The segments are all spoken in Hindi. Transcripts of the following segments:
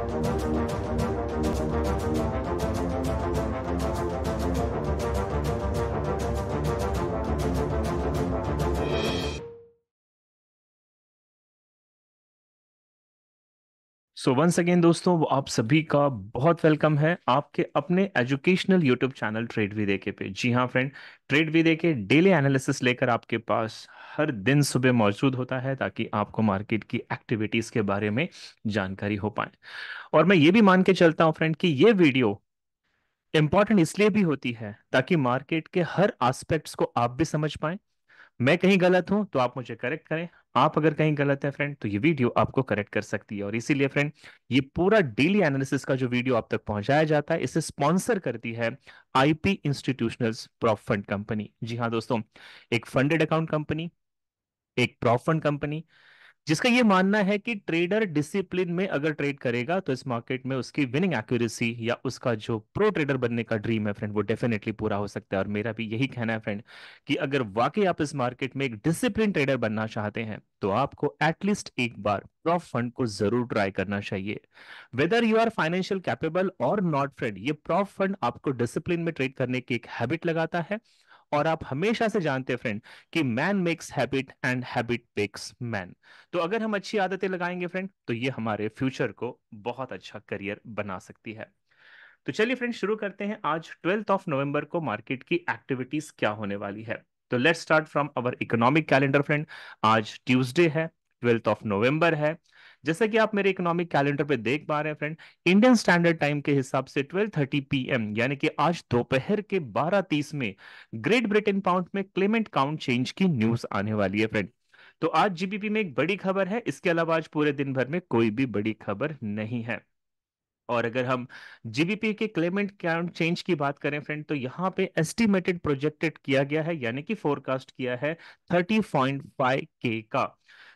Thank you. So once again दोस्तों आप सभी का बहुत वेलकम है आपके अपने एजुकेशनल यूट्यूब चैनल ट्रेड वी देखे पे जी हाँ फ्रेंड ट्रेड वी देखे डेली एनालिसिस लेकर आपके पास हर दिन सुबह मौजूद होता है ताकि आपको मार्केट की एक्टिविटीज के बारे में जानकारी हो पाए और मैं ये भी मान के चलता हूँ फ्रेंड कि ये वीडियो इंपॉर्टेंट इसलिए भी होती है ताकि मार्केट के हर एस्पेक्ट्स को आप भी समझ पाए मैं कहीं गलत हूं तो आप मुझे करेक्ट करें आप अगर कहीं गलत है फ्रेंड तो ये वीडियो आपको करेक्ट कर सकती है और इसीलिए फ्रेंड ये पूरा डेली एनालिसिस का जो वीडियो आप तक पहुंचाया जाता है इसे स्पॉन्सर करती है IP institutional prop fund company जी हाँ दोस्तों एक फंडेड अकाउंट कंपनी एक प्रॉफ फंड कंपनी जिसका ये मानना है कि ट्रेडर डिसिप्लिन में अगर ट्रेड करेगा तो इस मार्केट में उसकी विनिंग एक्यूरेसी या उसका जो प्रो ट्रेडर बनने का ड्रीम है फ्रेंड वो डेफिनेटली पूरा हो सकता है और मेरा भी यही कहना है फ्रेंड कि अगर वाकई आप इस मार्केट में एक डिसिप्लिन ट्रेडर बनना चाहते हैं तो आपको एटलीस्ट एक बार प्रॉफ फंड को जरूर ट्राई करना चाहिए whether you are financial capable और नॉट फ्रेंड ये प्रॉफ फंड आपको डिसिप्लिन में ट्रेड करने की एक हैबिट लगाता है और आप हमेशा से जानते हैं फ्रेंड कि man makes habit and habit makes man तो अगर हम अच्छी आदतें लगाएंगे फ्रेंड तो ये हमारे फ्यूचर को बहुत अच्छा करियर बना सकती है तो चलिए फ्रेंड शुरू करते हैं आज ट्वेल्थ ऑफ नवंबर को मार्केट की एक्टिविटीज क्या होने वाली है तो let's start from our economic calendar friend आज ट्यूसडे है ट्वेल्थ ऑफ नवंबर है जैसा कि आप मेरे इकोनॉमिक कैलेंडर पे देख पा रहे हैं फ्रेंड इंडियन स्टैंडर्ड टाइम के हिसाब से 12:30 पीएम यानी कि आज दोपहर के 12:30 में ग्रेट ब्रिटेन पाउंड में क्लेमेंट काउंट चेंज की न्यूज आने वाली है फ्रेंड तो आज जीबीपी में एक बड़ी खबर है इसके अलावा आज पूरे दिन भर में कोई भी बड़ी खबर नहीं है और अगर हम जीबीपी के क्लेमेंट काउंट चेंज की बात करें फ्रेंड तो यहाँ पे एस्टिमेटेड प्रोजेक्टेड किया गया है यानी कि फोरकास्ट किया है 30.5 के का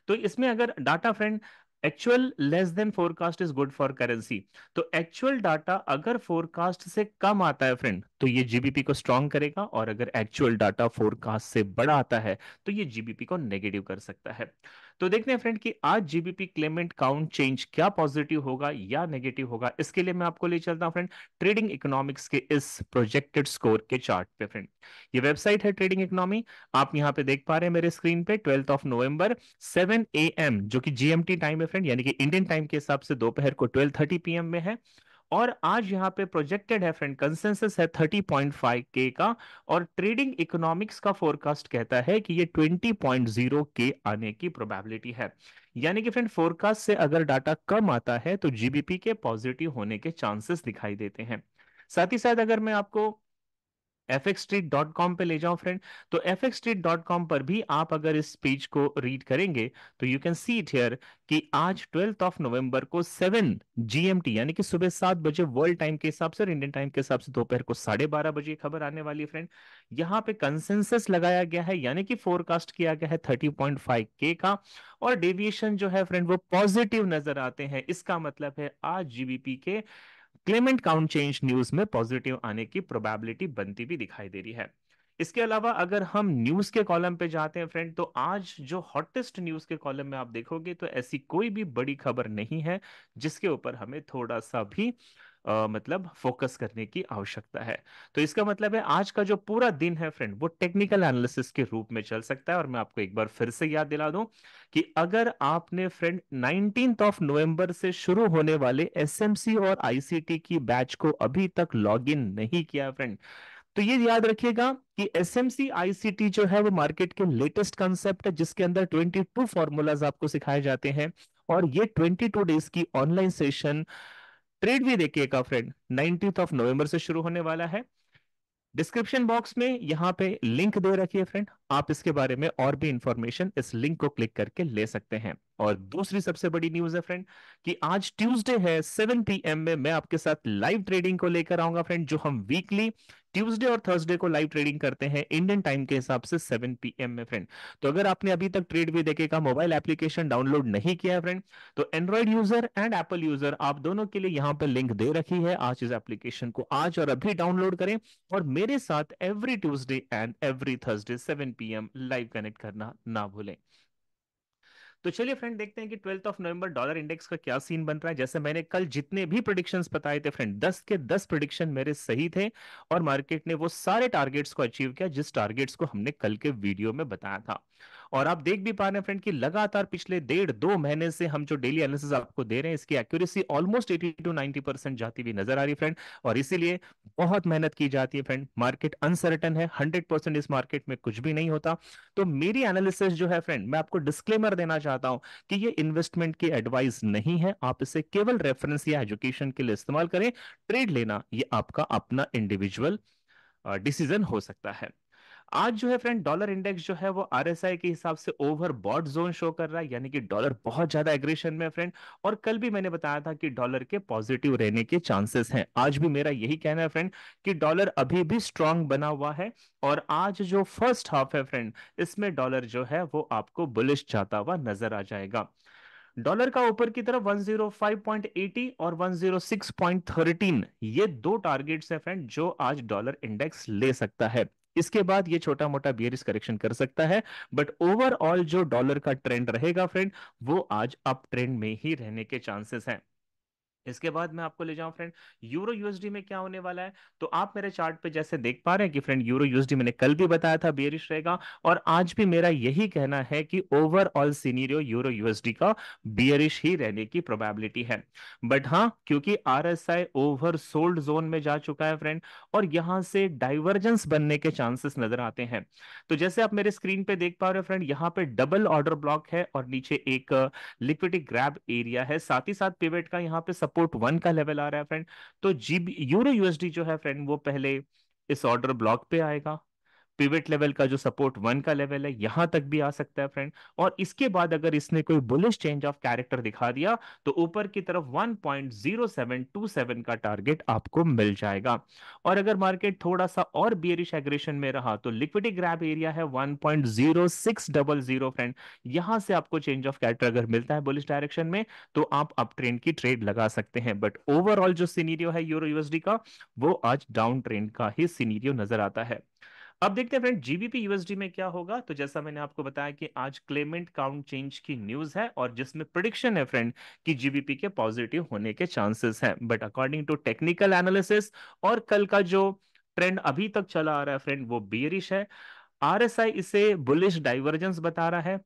तो इसमें अगर data friend actual less than forecast is good for currency तो एक्चुअल डाटा अगर फोरकास्ट से कम आता है फ्रेंड तो ये जीबीपी को स्ट्रॉन्ग करेगा और अगर एक्चुअल डाटा फोरकास्ट से बड़ा आता है तो ये जीबीपी को नेगेटिव कर सकता है तो देखते हैं फ्रेंड कि आज जीबीपी क्लेमेंट काउंट चेंज क्या पॉजिटिव होगा या नेगेटिव होगा इसके लिए मैं आपको ले चलता हूँ फ्रेंड ट्रेडिंग इकोनॉमिक्स के इस प्रोजेक्टेड स्कोर के चार्ट पे फ्रेंड ये वेबसाइट है ट्रेडिंग इकोनॉमी आप यहाँ पे देख पा रहे हैं मेरे स्क्रीन पे twelfth of November seven a m जो कि जीएमटी टाइम है फ्रेंड यानी कि इंडियन टाइम के हिसाब से दोपहर को थर्टी पीएम में है और आज यहाँ पे प्रोजेक्टेड है फ्रेंड कंसेंसस है थर्टी पॉइंट फाइव के का और ट्रेडिंग इकोनॉमिक्स का फोरकास्ट कहता है कि ये ट्वेंटी पॉइंट जीरो के आने की प्रोबेबिलिटी है यानी कि फ्रेंड फोरकास्ट से अगर डाटा कम आता है तो जीबीपी के पॉजिटिव होने के चांसेस दिखाई देते हैं साथ ही साथ अगर मैं आपको एफ पे ले जाओ फ्रेंड तो एफ पर भी आप अगर इस पेज को रीड करेंगे तो you can see it here कि आज ट्वेल्थ ऑफ नवंबर को सेवन जीएमटी यानी कि सुबह सात बजे वर्ल्ड टाइम के हिसाब से और इंडियन टाइम के हिसाब से दोपहर को साढ़े बारह बजे खबर आने वाली है फ्रेंड यहाँ पे कंसेंसस लगाया गया है यानी कि फोरकास्ट किया गया है थर्टी पॉइंट फाइव के का और डेविएशन जो है फ्रेंड वो पॉजिटिव नजर आते हैं इसका मतलब है आज जीबीपी के क्लेमेंट काउंट चेंज न्यूज में पॉजिटिव आने की प्रोबेबिलिटी बनती भी दिखाई दे रही है इसके अलावा अगर हम न्यूज के कॉलम पे जाते हैं फ्रेंड तो आज जो हॉटेस्ट न्यूज के कॉलम में आप देखोगे तो ऐसी कोई भी बड़ी खबर नहीं है जिसके ऊपर हमें थोड़ा सा भी आ, मतलब फोकस करने की आवश्यकता है तो इसका मतलब है आज का जो पूरा दिन है फ्रेंड वो टेक्निकल एनालिसिस के रूप में चल सकता है और मैं आपको एक बार फिर से याद दिला दूं कि अगर आपने फ्रेंड नाइनटीन ऑफ नवंबर से शुरू होने वाले एसएमसी और आईसीटी की बैच को अभी तक लॉग इन नहीं किया फ्रेंड तो ये याद रखिएगा कि एस एम सी टी जो है वो मार्केट के लेटेस्ट कॉन्सेप्ट है जिसके अंदर 22 फॉर्मूलाज आपको सिखाए जाते हैं और ये 22 डेज की ऑनलाइन सेशन ट्रेड भी देखिएगा फ्रेंड नाइनटीन ऑफ नवंबर से शुरू होने वाला है डिस्क्रिप्शन बॉक्स में यहाँ पे लिंक दे रखी है फ्रेंड आप इसके बारे में और भी इंफॉर्मेशन इस लिंक को क्लिक करके ले सकते हैं और दूसरी सबसे बड़ी न्यूज है फ्रेंड कि आज ट्यूसडे है 7 पीएम में मैं आपके साथ लाइव ट्रेडिंग को लेकर आऊंगा फ्रेंड जो हम वीकली ट्यूसडे और थर्सडे को लाइव ट्रेडिंग करते हैं इंडियन टाइम के हिसाब से 7 पीएम में फ्रेंड तो अगर आपने अभी तक ट्रेड भी देखे का मोबाइल एप्लीकेशन डाउनलोड नहीं किया है फ्रेंड तो Android user and Apple user आप दोनों के लिए यहाँ पर लिंक दे रखी है आज इस एप्लीकेशन को आज और अभी डाउनलोड करें और मेरे साथ every Tuesday and every Thursday seven p live connect करना ना भूलें तो चलिए फ्रेंड देखते हैं कि twelfth of November dollar index का क्या सीन बन रहा है जैसे मैंने कल जितने भी प्रोडिक्शन बताए थे फ्रेंड दस के दस प्रोडिक्शन मेरे सही थे और मार्केट ने वो सारे टारगेट्स को अचीव किया जिस टारगेट्स को हमने कल के वीडियो में बताया था और आप देख भी पा रहे हैं फ्रेंड कि लगातार पिछले डेढ़ दो महीने से हम जो डेली एनालिसिस आपको दे रहे हैं इसकी accuracy almost eighty two ninety percent जाती हुई नजर आ रही है फ्रेंड और इसीलिए बहुत मेहनत की जाती है फ्रेंड मार्केट अनसर्टन है हंड्रेड परसेंट इस मार्केट में कुछ भी नहीं होता तो मेरी एनालिसिस जो है फ्रेंड मैं आपको डिस्क्लेमर देना चाहता हूं कि ये इन्वेस्टमेंट की एडवाइस नहीं है आप इसे केवल रेफरेंस या एजुकेशन के लिए इस्तेमाल करें ट्रेड लेना ये आपका अपना इंडिविजुअल डिसीजन हो सकता है आज जो है फ्रेंड डॉलर इंडेक्स जो है वो आरएसआई के हिसाब से ओवर बॉड जोन शो कर रहा है यानी कि डॉलर बहुत ज्यादा एग्रेशन में फ्रेंड और कल भी मैंने बताया था कि डॉलर के पॉजिटिव रहने के चांसेस हैं आज भी मेरा यही कहना है फ्रेंड कि डॉलर अभी भी स्ट्रांग बना हुआ है और आज जो फर्स्ट हाफ है फ्रेंड इसमें डॉलर जो है वो आपको बुलिश जाता हुआ नजर आ जाएगा डॉलर का ऊपर की तरफ 105.80 और 106.13 ये दो टारगेट्स हैं फ्रेंड जो आज डॉलर इंडेक्स ले सकता है इसके बाद ये छोटा मोटा बियर करेक्शन कर सकता है बट ओवरऑल जो डॉलर का ट्रेंड रहेगा फ्रेंड वो आज अप ट्रेंड में ही रहने के चांसेस हैं इसके बाद मैं आपको ले जाऊं फ्रेंड यूरो यूएसडी में क्या होने वाला है तो आप मेरे चार्ट पे जैसे देख पा रहे हैं कि फ्रेंड यूरो यूएसडी मैंने कल भी बताया था बेरिश रहेगा और आज भी मेरा यही कहना है कि ओवरऑल सीनीरियो यूरो यूएसडी का बेरिश ही रहने की प्रोबेबिलिटी है बट हाँ क्योंकि R S I oversold zone में जा चुका है फ्रेंड और यहां से डाइवर्जेंस बनने के चांसेस नजर आते हैं तो जैसे आप मेरे स्क्रीन पे देख पा रहे हैं फ्रेंड यहाँ पे डबल ऑर्डर ब्लॉक है और नीचे एक लिक्विडिक ग्रैब एरिया है साथ ही साथ पिवेट का यहाँ पे सब सपोर्ट वन का लेवल आ रहा है फ्रेंड तो जीबी यूरो यूएसडी जो है फ्रेंड वो पहले इस ऑर्डर ब्लॉक पे आएगा पिवट लेवल का जो सपोर्ट वन का लेवल है यहां तक भी आ सकता है फ्रेंड और इसके बाद अगर इसने कोई बुलिश चेंज ऑफ कैरेक्टर दिखा दिया तो ऊपर की तरफ 1.0727 का टारगेट आपको मिल जाएगा और अगर मार्केट थोड़ा सा और बियरिश एग्रेशन में रहा तो लिक्विडी ग्रैप एरिया है 1.0600 फ्रेंड यहां से आपको चेंज ऑफ कैरेक्टर अगर मिलता है बुलिश डायरेक्शन में तो आप अप ट्रेंड की ट्रेड लगा सकते हैं बट ओवरऑल जो सीनीरियो है यूरो यूएसडी का वो आज डाउन ट्रेंड का ही सीनीरियो नजर आता है अब देखते हैं फ्रेंड जीबीपी यूएसडी में क्या होगा तो जैसा मैंने आपको बताया कि आज क्लेमेंट काउंट चेंज की न्यूज है और जिसमें प्रिडिक्शन है फ्रेंड कि जीबीपी के पॉजिटिव होने के चांसेस हैं but according to technical analysis और कल का जो ट्रेंड अभी तक चला आ रहा है फ्रेंड वो बियरिश है आरएसआई इसे बुलिश डाइवर्जेंस बता रहा है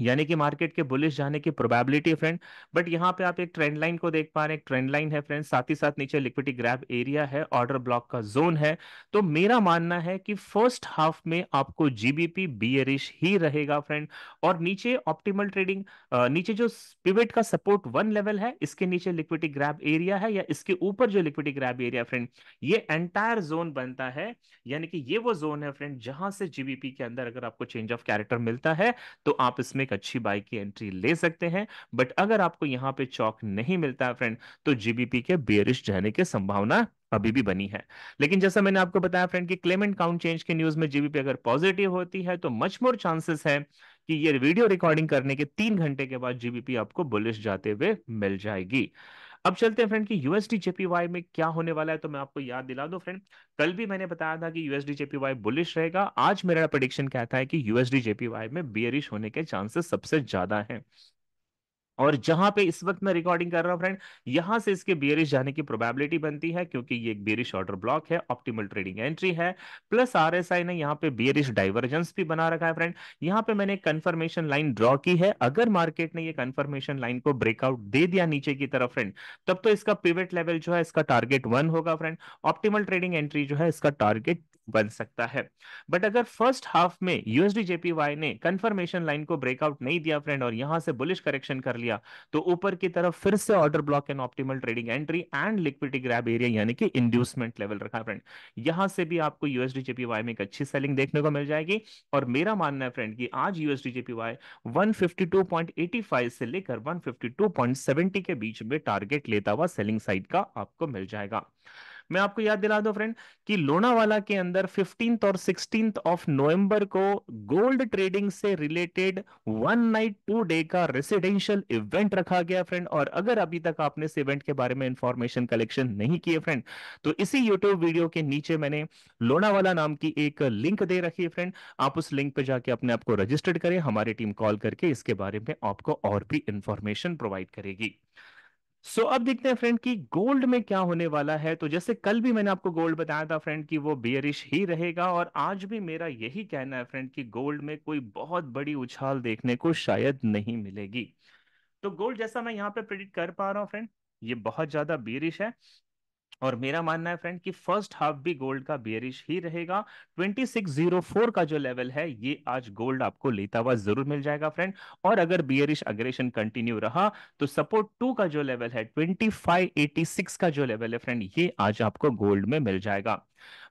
यानी कि मार्केट के बुलिश जाने की प्रोबेबिलिटी है फ्रेंड बट यहाँ पे आप एक ट्रेंड लाइन को देख पा रहे हैं ट्रेंड लाइन है फ्रेंड साथ ही साथ नीचे लिक्विडिटी ग्रैब एरिया है ऑर्डर ब्लॉक का जोन है तो मेरा मानना है कि फर्स्ट हाफ में आपको जीबीपी बीएरिश ही रहेगा फ्रेंड और नीचे ऑप्टिमल ट्रेडिंग नीचे जो पिवेट का सपोर्ट वन लेवल है इसके नीचे लिक्विडिटी ग्रैब एरिया है या इसके ऊपर जो लिक्विडिटी ग्रैब एरिया फ्रेंड ये एंटायर जोन बनता है यानी कि ये वो जोन है फ्रेंड जहां से जीबीपी के अंदर अगर आपको चेंज ऑफ कैरेक्टर मिलता है तो आप इसमें में एक अच्छी बाइक की एंट्री ले सकते हैं बट अगर आपको यहाँ पे चौक नहीं मिलता है फ्रेंड तो जीबीपी के बेरिश रहने की संभावना अभी भी बनी है लेकिन जैसा मैंने आपको बताया फ्रेंड कि क्लेमेंट काउंट चेंज के न्यूज में जीबीपी अगर पॉजिटिव होती है तो मच मोर चांसेस है कि ये वीडियो रिकॉर्डिंग करने के तीन घंटे के बाद जीबीपी आपको बुलिश जाते हुए मिल जाएगी अब चलते हैं फ्रेंड कि यूएसडी जेपीवाई में क्या होने वाला है तो मैं आपको याद दिला दूं फ्रेंड कल भी मैंने बताया था कि यूएसडी जेपीवाई बुलिश रहेगा आज मेरा प्रडिक्शन कहता है कि यूएसडी जेपीवाई में बियरिश होने के चांसेस सबसे ज्यादा है और जहां पे इस वक्त मैं रिकॉर्डिंग कर रहा हूं फ्रेंड यहां से इसके बियरिश जाने की प्रोबेबिलिटी बनती है क्योंकि ये एक बियरिश ऑर्डर ब्लॉक है ऑप्टिमल ट्रेडिंग एंट्री है प्लस आरएसआई ने यहाँ पे बियरिश डाइवर्जेंस भी बना रखा है फ्रेंड यहाँ पे मैंने कंफर्मेशन लाइन ड्रॉ की है अगर मार्केट ने ये कंफर्मेशन लाइन को ब्रेकआउट दे दिया नीचे की तरफ फ्रेंड तब तो इसका पिवेट लेवल जो है इसका टारगेट वन होगा फ्रेंड ऑप्टिमल ट्रेडिंग एंट्री जो है इसका टारगेट बन सकता है बट अगर फर्स्ट हाफ में यूएसडी जेपीवाई ने कंफर्मेशन लाइन को ब्रेकआउट नहीं दिया फ्रेंड और यहां से बुलिश करेक्शन कर लिया तो ऊपर की तरफ फिर से order block and optimal trading entry and liquidity grab area यानी कि इंड्यूसमेंट लेवल रखा फ्रेंड यहां से भी आपको यूएसडी जेपीवाई में एक अच्छी सेलिंग देखने को मिल जाएगी और मेरा मानना है फ्रेंड की आज यूएसडी जेपीवाई वन से लेकर वन के बीच में टारगेट लेता हुआ सेलिंग साइड का आपको मिल जाएगा मैं आपको याद दिला दूं फ्रेंड कि लोनावाला के अंदर फिफ्टींथ और सिक्सटींथ ऑफ नवंबर को गोल्ड ट्रेडिंग से related one night two day का रेसिडेंशियल इवेंट रखा गया फ्रेंड और अगर अभी तक आपने इस इवेंट के बारे में इंफॉर्मेशन कलेक्शन नहीं किए फ्रेंड तो इसी यूट्यूब वीडियो के नीचे मैंने लोनावाला नाम की एक लिंक दे रखी है फ्रेंड आप उस लिंक पर जाके अपने आप को रजिस्टर्ड करें हमारी टीम कॉल करके इसके बारे में आपको और भी इंफॉर्मेशन प्रोवाइड करेगी सो so, अब देखते हैं फ्रेंड कि गोल्ड में क्या होने वाला है तो जैसे कल भी मैंने आपको गोल्ड बताया था फ्रेंड कि वो बियरिश ही रहेगा और आज भी मेरा यही कहना है फ्रेंड कि गोल्ड में कोई बहुत बड़ी उछाल देखने को शायद नहीं मिलेगी तो गोल्ड जैसा मैं यहाँ पे प्रेडिक्ट कर पा रहा हूँ फ्रेंड ये बहुत ज्यादा बियरिश है और मेरा मानना है फ्रेंड कि फर्स्ट हाफ भी गोल्ड का बियरिश ही रहेगा 2604 का जो लेवल है ये आज गोल्ड आपको लेता हुआ जरूर मिल जाएगा फ्रेंड और अगर बियरिश अग्रेशन कंटिन्यू रहा तो सपोर्ट टू का जो लेवल है 2586 का जो लेवल है फ्रेंड ये आज आपको गोल्ड में मिल जाएगा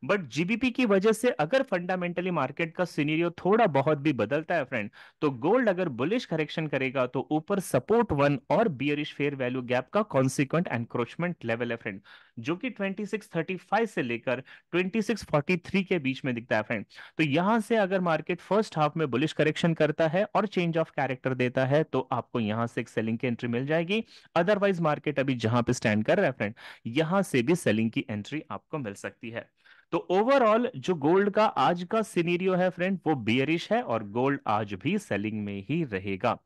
बट जीबीपी की वजह से अगर फंडामेंटली मार्केट का सीनियरियो थोड़ा बहुत भी बदलता है फ्रेंड तो गोल्ड अगर बुलिश करेक्शन करेगा तो ऊपर सपोर्ट वन और बियरिश फेयर वैल्यू गैप का कॉन्सिक्वेंट एनक्रोचमेंट लेवल है फ्रेंड जो कि 2635 से लेकर 2643 के बीच में दिखता है फ्रेंड तो यहां से अगर मार्केट फर्स्ट हाफ में बुलिश करेक्शन करता है और चेंज ऑफ कैरेक्टर देता है तो आपको यहां से एक सेलिंग की एंट्री मिल जाएगी अदरवाइज मार्केट अभी जहां पे स्टैंड कर रहा है फ्रेंड यहां से भी सेलिंग की एंट्री आपको मिल सकती है तो ओवरऑल जो गोल्ड का आज का सिनेरियो है फ्रेंड वो बियरिश है और गोल्ड आज भी सेलिंग में ही रहेगा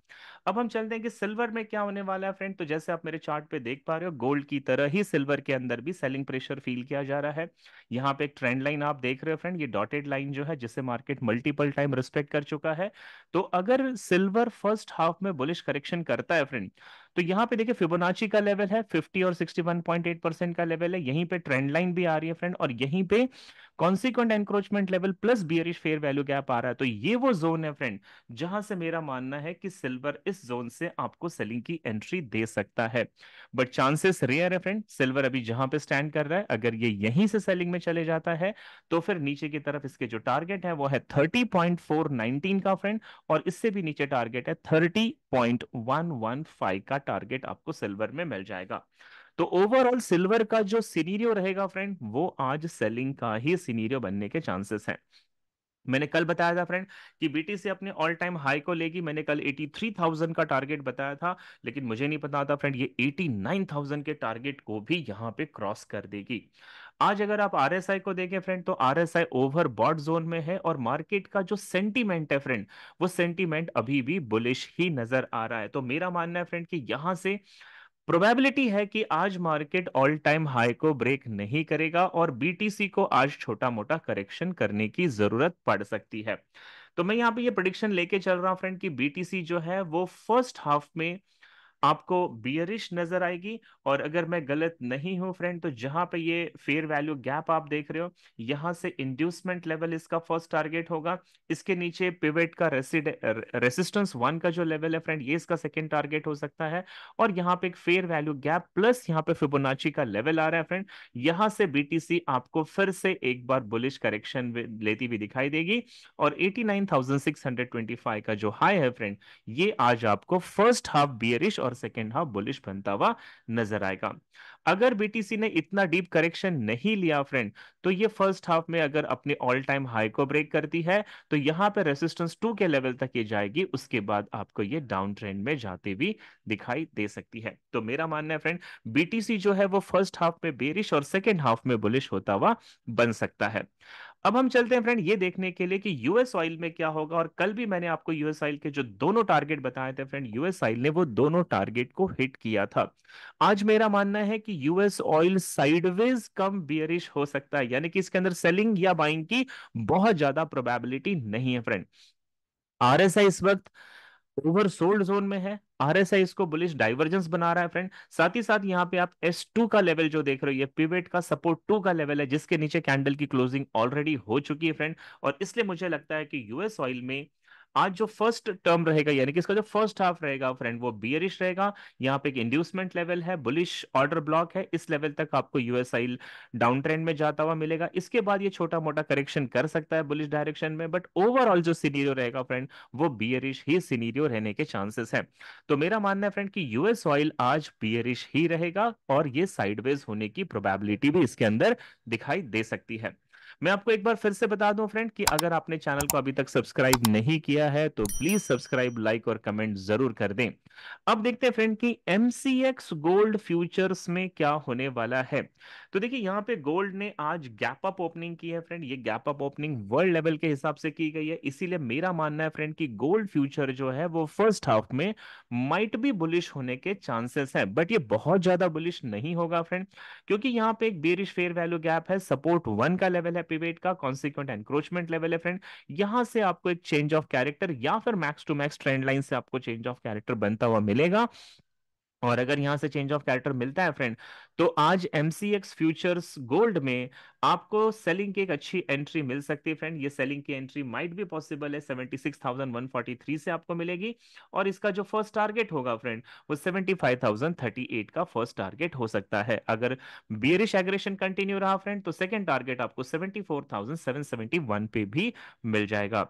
अब हम चलते हैं कि सिल्वर में क्या होने वाला है फ्रेंड तो जैसे आप मेरे चार्ट पे देख पा रहे हो गोल्ड की तरह ही सिल्वर के अंदर भी सेलिंग प्रेशर फील किया जा रहा है यहाँ पे एक ट्रेंड लाइन आप देख रहे हो फ्रेंड ये डॉटेड लाइन जो है जिसे मार्केट मल्टीपल टाइम रिस्पेक्ट कर चुका है तो अगर सिल्वर फर्स्ट हाफ में बुलिश करेक्शन करता है फ्रेंड तो यहाँ पे देखिए फिबोनाची का लेवल है 50 और 61.8 परसेंट का लेवल है यहीं पे ट्रेंड लाइन भी आ रही है फ्रेंड और यहीं पे consequent encroachment level plus bearish fair value gap आ रहा है तो ये वो जोन है फ्रेंड जहां से मेरा मानना है कि सिल्वर इस इस जोन से आपको सेलिंग की एंट्री दे सकता है बट चांसेस रेयर है फ्रेंड सिल्वर अभी जहां पे स्टैंड कर रहा है अगर ये यहीं से सेलिंग में चले जाता है तो फिर नीचे की तरफ इसके जो टारगेट है वो है थर्टी पॉइंट फोर नाइनटीन का फ्रेंड और इससे भी नीचे टारगेट है thirty point one one five का टारगेट आपको सिल्वर में मिल जाएगा तो ओवरऑल सिल्वर का जो सीनीरियो रहेगा फ्रेंड वो आज सेलिंग का ही सीनीरियो बनने के चांसेस हैं मैंने कल बताया था फ्रेंड कि बीटीसी अपने ऑल टाइम हाई को लेगी मैंने कल 83,000 का टारगेट बताया था लेकिन मुझे नहीं पता था फ्रेंड ये 89,000 के टारगेट को भी यहां पे क्रॉस कर देगी आज अगर आप आरएसआई को देखें फ्रेंड तो आरएसआई ओवर बॉड जोन में है और मार्केट का जो सेंटीमेंट है फ्रेंड वो सेंटीमेंट अभी भी बुलिश ही नजर आ रहा है तो मेरा मानना है फ्रेंड कि यहां से प्रोबेबिलिटी है कि आज मार्केट ऑल टाइम हाई को ब्रेक नहीं करेगा और बीटीसी को आज छोटा मोटा करेक्शन करने की जरूरत पड़ सकती है तो मैं यहाँ पे ये प्रोडिक्शन लेके चल रहा हूँ फ्रेंड कि बीटीसी जो है वो फर्स्ट हाफ में आपको बियरिश नजर आएगी और अगर मैं गलत नहीं हूं फ्रेंड तो जहां पे ये फेयर वैल्यू गैप आप देख रहे हो यहां से इंड्यूसमेंट लेवल इसका फर्स्ट टारगेट होगा इसके नीचे पिवेट का रेसिस्टेंस वन का जो लेवल है फ्रेंड ये इसका सेकेंड टारगेट हो सकता है और यहाँ पे एक फेयर वैल्यू गैप प्लस यहाँ पे फिबोनाची का लेवल आ रहा है फ्रेंड यहां से बीटीसी आपको फिर से एक बार बुलिश करेक्शन लेती हुई दिखाई देगी और एटी का जो हाई है फ्रेंड ये आज आपको फर्स्ट हाफ बियरिश और सेकेंड हाफ बुलिश बनता हुआ नजर आएगा अगर बीटीसी ने इतना डीप करेक्शन नहीं लिया फ्रेंड तो ये फर्स्ट हाफ में अगर अपने ऑल टाइम हाई को ब्रेक करती है तो यहाँ पे रेसिस्टेंस टू के लेवल तक ये जाएगी उसके बाद आपको ये डाउन ट्रेंड में जाते भी दिखाई दे सकती है तो मेरा मानना है फ्रेंड बीटीसी जो है वो फर्स्ट हाफ में बेरिश और सेकेंड हाफ में बुलिश होता हुआ बन सकता है अब हम चलते हैं फ्रेंड ये देखने के लिए कि यूएस ऑयल में क्या होगा और कल भी मैंने आपको यूएस ऑयल के जो दोनों टारगेट बताए थे फ्रेंड यूएस ऑयल ने वो दोनों टारगेट को हिट किया था आज मेरा मानना है कि यूएस ऑयल साइडवेज कम बियरिश हो सकता है यानी कि इसके अंदर सेलिंग या बाइंग की बहुत ज्यादा प्रोबेबिलिटी नहीं है फ्रेंड आर इस वक्त ओवर सोल्ड जोन में है आरएसआई इसको बुलिश डाइवर्जेंस बना रहा है फ्रेंड साथ ही साथ यहाँ पे आप एस टू का लेवल जो देख रहे हो ये पिवेट का सपोर्ट टू का लेवल है जिसके नीचे कैंडल की क्लोजिंग ऑलरेडी हो चुकी है फ्रेंड और इसलिए मुझे लगता है कि यूएस ऑयल में आज जो फर्स्ट टर्म रहेगा यानी कि इसका जो फर्स्ट हाफ रहेगा फ्रेंड वो बियरिश रहेगा यहाँ पे एक इंड्यूसमेंट लेवल है बुलिश ऑर्डर ब्लॉक है इस लेवल तक आपको यूएसआई डाउन ट्रेंड में जाता हुआ मिलेगा इसके बाद ये छोटा मोटा करेक्शन कर सकता है बुलिश डायरेक्शन में बट ओवरऑल जो सीनीरियो रहेगा फ्रेंड वो बियरिश ही सीनीरियो रहने के चांसेस है तो मेरा मानना है फ्रेंड की यूएस ऑयल आज बियरिश ही रहेगा और ये साइडवेज होने की प्रोबेबिलिटी भी इसके अंदर दिखाई दे सकती है मैं आपको एक बार फिर से बता दूं फ्रेंड कि अगर आपने चैनल को अभी तक सब्सक्राइब नहीं किया है तो प्लीज सब्सक्राइब लाइक और कमेंट जरूर कर दें अब देखते हैं फ्रेंड कि एमसीएक्स गोल्ड फ्यूचर्स में क्या होने वाला है तो देखिए यहाँ पे गोल्ड ने आज गैप अप ओपनिंग की है फ्रेंड ये gap up opening world level के हिसाब से की गई है इसीलिए मेरा मानना है फ्रेंड कि गोल्ड फ्यूचर जो है वो फर्स्ट हाफ में माइट बी बुलिश होने के चांसेस है बट ये बहुत ज्यादा बुलिश नहीं होगा फ्रेंड क्योंकि यहाँ पे एक बेरिश फेयर वैल्यू गैप है सपोर्ट वन का लेवल है हायर पिवेट का कॉन्सिक्वेंट एनक्रोचमेंट लेवल है फ्रेंड यहां से आपको एक चेंज ऑफ कैरेक्टर या फिर max to max trend line से आपको चेंज ऑफ कैरेक्टर बनता हुआ मिलेगा और अगर यहां से चेंज ऑफ कैरेक्टर मिलता है फ्रेंड तो आज एमसीएक्स फ्यूचर्स गोल्ड में आपको सेलिंग की एक अच्छी एंट्री मिल सकती है फ्रेंड ये सेलिंग की एंट्री माइट भी पॉसिबल है 76,143 से आपको मिलेगी और इसका जो फर्स्ट टारगेट होगा फ्रेंड वो 75,038 का फर्स्ट टारगेट हो सकता है अगर बियरिश एग्रेशन कंटिन्यू रहा फ्रेंड तो सेकेंड टारगेट आपको 74,771 पे भी मिल जाएगा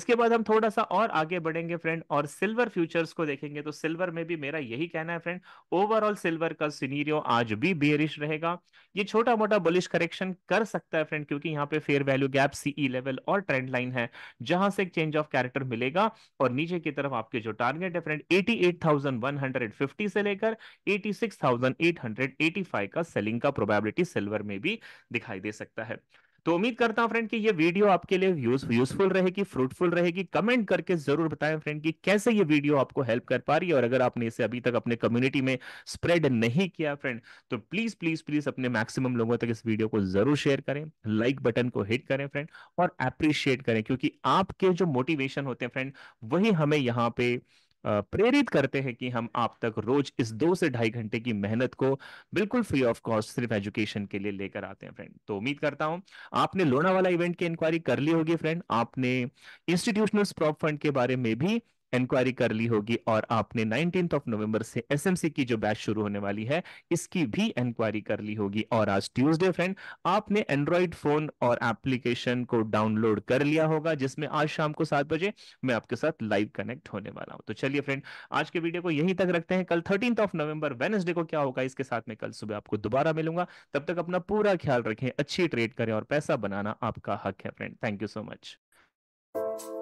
इसके बाद हम थोड़ा सा और आगे बढ़ेंगे फ्रेंड और सिल्वर फ्यूचर्स को देखेंगे तो सिल्वर में भी मेरा यही कहना है फ्रेंड ओवरऑल सिल्वर का सीनीरियो आज भी भी बेरिश रहेगा ये छोटा मोटा बुलिश करेक्शन कर सकता है फ्रेंड क्योंकि यहाँ पे fair value gap CE level और ट्रेंड लाइन है जहां से एक चेंज ऑफ कैरेक्टर मिलेगा और नीचे की तरफ आपके जो टारगेट है फ्रेंड 88,150 से लेकर 86,885 का सेलिंग का प्रोबेबिलिटी सिल्वर में भी दिखाई दे सकता है तो उम्मीद करता हूं फ्रेंड कि ये वीडियो आपके लिए यूजफुल रहेगी फ्रूटफुल रहेगी कमेंट करके जरूर बताएं फ्रेंड कि कैसे ये वीडियो आपको हेल्प कर पा रही है और अगर आपने इसे अभी तक अपने कम्युनिटी में स्प्रेड नहीं किया फ्रेंड तो प्लीज प्लीज प्लीज अपने मैक्सिमम लोगों तक इस वीडियो को जरूर शेयर करें लाइक बटन को हिट करें फ्रेंड और अप्रिशिएट करें क्योंकि आपके जो मोटिवेशन होते हैं फ्रेंड वही हमें यहाँ पे प्रेरित करते हैं कि हम आप तक रोज इस दो से ढाई घंटे की मेहनत को बिल्कुल फ्री ऑफ कॉस्ट सिर्फ एजुकेशन के लिए लेकर आते हैं फ्रेंड तो उम्मीद करता हूं आपने लोना वाला इवेंट की इंक्वायरी कर ली होगी फ्रेंड आपने इंस्टीट्यूशनल स्प्रॉप फंड के बारे में भी इंक्वायरी कर ली होगी और आपने नाइनटीन ऑफ नवंबर से एसएमसी की जो बैच शुरू होने वाली है इसकी भी इंक्वायरी कर ली होगी और आज ट्यूसडे फ्रेंड आपने एंड्रॉइड फोन और एप्लीकेशन को डाउनलोड कर लिया होगा जिसमें आज शाम को सात बजे मैं आपके साथ लाइव कनेक्ट होने वाला हूं तो चलिए फ्रेंड आज के वीडियो को यहीं तक रखते हैं कल थर्टीन ऑफ नवंबर वेनसडे को क्या होगा इसके साथ में कल सुबह आपको दोबारा मिलूंगा तब तक अपना पूरा ख्याल रखें अच्छी ट्रेड करें और पैसा बनाना आपका हक है friend thank you so much